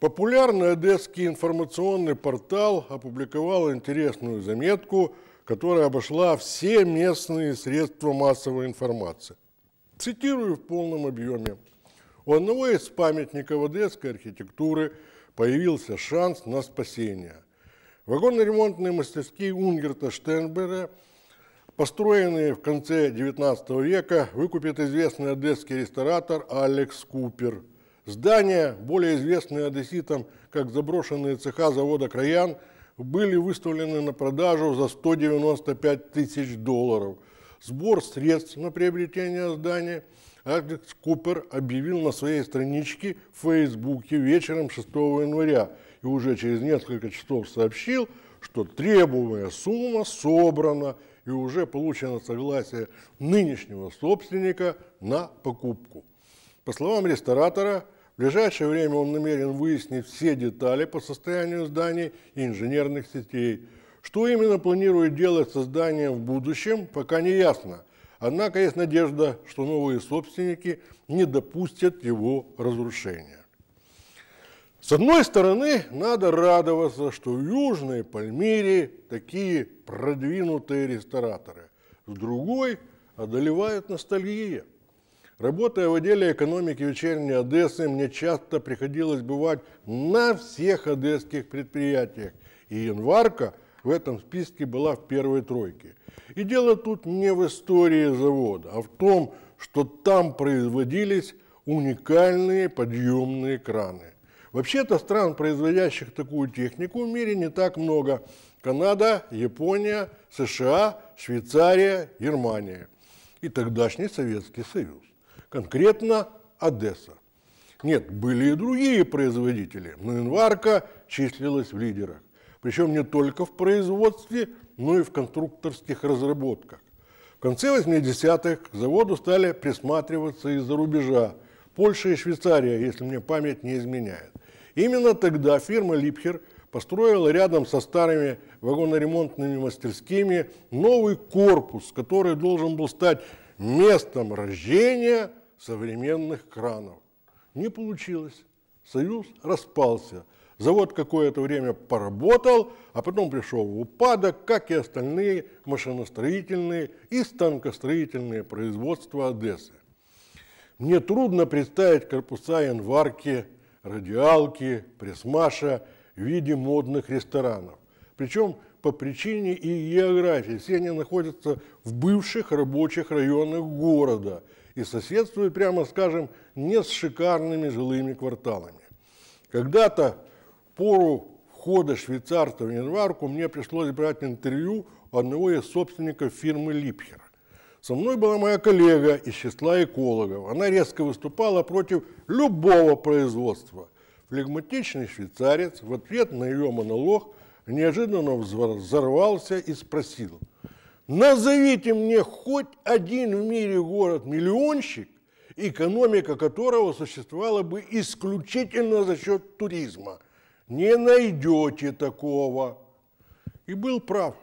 Популярный одесский информационный портал опубликовал интересную заметку, которая обошла все местные средства массовой информации. Цитирую в полном объеме. У одного из памятников одесской архитектуры появился шанс на спасение. Вагонно-ремонтные мастерские Унгерта Штенбера, построенные в конце XIX века, выкупит известный одесский ресторатор Алекс Купер – Здания, более известные одесситам как заброшенные цеха завода «Краян», были выставлены на продажу за 195 тысяч долларов. Сбор средств на приобретение здания Алекс Купер объявил на своей страничке в Фейсбуке вечером 6 января и уже через несколько часов сообщил, что требуемая сумма собрана и уже получено согласие нынешнего собственника на покупку. По словам ресторатора, в ближайшее время он намерен выяснить все детали по состоянию зданий и инженерных сетей. Что именно планирует делать со зданием в будущем, пока не ясно. Однако есть надежда, что новые собственники не допустят его разрушения. С одной стороны, надо радоваться, что в Южной Пальмире такие продвинутые рестораторы. С другой, одолевает ностальгия – Работая в отделе экономики вечерней Одессы, мне часто приходилось бывать на всех одесских предприятиях. И январка в этом списке была в первой тройке. И дело тут не в истории завода, а в том, что там производились уникальные подъемные краны. Вообще-то стран, производящих такую технику, в мире не так много. Канада, Япония, США, Швейцария, Германия и тогдашний Советский Союз конкретно Одесса. Нет, были и другие производители, но инварка числилась в лидерах. Причем не только в производстве, но и в конструкторских разработках. В конце 80-х к заводу стали присматриваться из-за рубежа. Польша и Швейцария, если мне память не изменяет. Именно тогда фирма «Липхер» построила рядом со старыми вагоноремонтными мастерскими новый корпус, который должен был стать местом рождения современных кранов. Не получилось. Союз распался. Завод какое-то время поработал, а потом пришел в упадок, как и остальные машиностроительные и станкостроительные производства Одессы. Мне трудно представить корпуса январки, радиалки, пресмаша в виде модных ресторанов. Причем по причине и географии. Все они находятся в бывших рабочих районах города и соседствуют, прямо скажем, не с шикарными жилыми кварталами. Когда-то пору входа швейцарца в январку мне пришлось брать интервью одного из собственников фирмы Липхер. Со мной была моя коллега из числа экологов. Она резко выступала против любого производства. Флегматичный швейцарец в ответ на ее монолог – неожиданно взорвался и спросил, назовите мне хоть один в мире город-миллионщик, экономика которого существовала бы исключительно за счет туризма. Не найдете такого. И был прав.